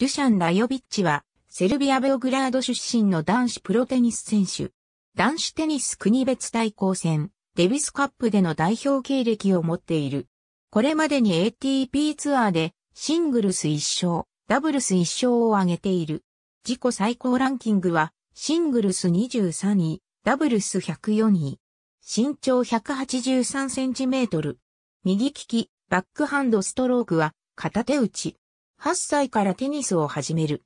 デュシャン・ラヨビッチは、セルビア・ベオグラード出身の男子プロテニス選手。男子テニス国別対抗戦、デビスカップでの代表経歴を持っている。これまでに ATP ツアーで、シングルス1勝、ダブルス1勝を挙げている。自己最高ランキングは、シングルス23位、ダブルス104位。身長183センチメートル。右利き、バックハンドストロークは、片手打ち。8歳からテニスを始める。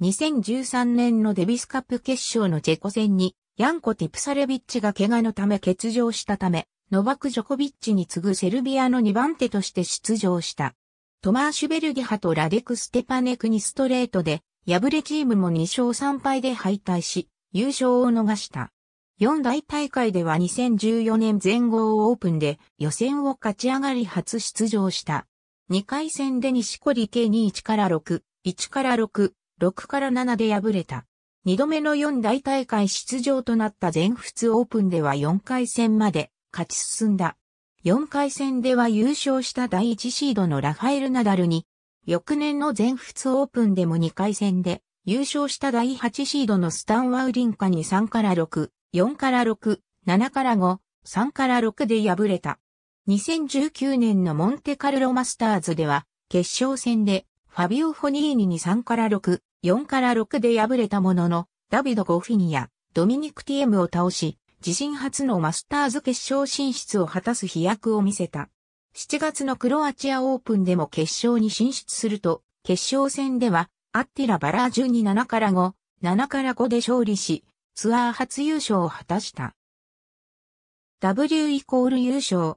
2013年のデビスカップ決勝のチェコ戦に、ヤンコ・ティプサレビッチが怪我のため欠場したため、ノバク・ジョコビッチに次ぐセルビアの2番手として出場した。トマーシュベルギハとラデク・ステパネクにストレートで、敗れチームも2勝3敗で敗退し、優勝を逃した。四大大会では2014年全豪オープンで予選を勝ち上がり初出場した。2回戦で西堀圭に1から6、1から6、6から7で敗れた。2度目の4大大会出場となった全仏オープンでは4回戦まで勝ち進んだ。4回戦では優勝した第1シードのラファエル・ナダルに、翌年の全仏オープンでも2回戦で優勝した第8シードのスタン・ワウリンカに3から6、4から6、7から5、3から6で敗れた。2019年のモンテカルロマスターズでは、決勝戦で、ファビオ・フォニーニに3から6、4から6で敗れたものの、ダビド・ゴフィニア、ドミニク・ティエムを倒し、自身初のマスターズ決勝進出を果たす飛躍を見せた。7月のクロアチアオープンでも決勝に進出すると、決勝戦では、アッティラ・バラージュに7から5、7から5で勝利し、ツアー初優勝を果たした。W イコール優勝。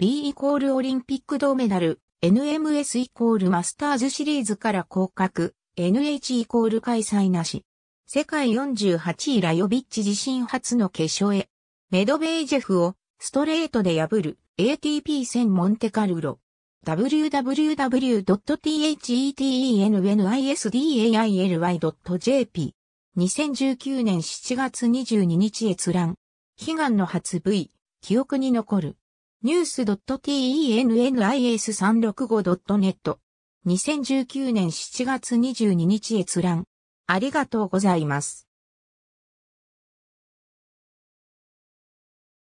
B イコールオリンピック銅メダル、NMS イコールマスターズシリーズから降格、NH イコール開催なし。世界48位ラヨビッチ自身初の決勝へ。メドベージェフをストレートで破る ATP 戦モンテカルロ。w w w t h e t e n n s d a i l y j p 2019年7月22日閲覧。悲願の初 V、記憶に残る。news.tenis365.net 2019年7月22日閲覧。ありがとうございます。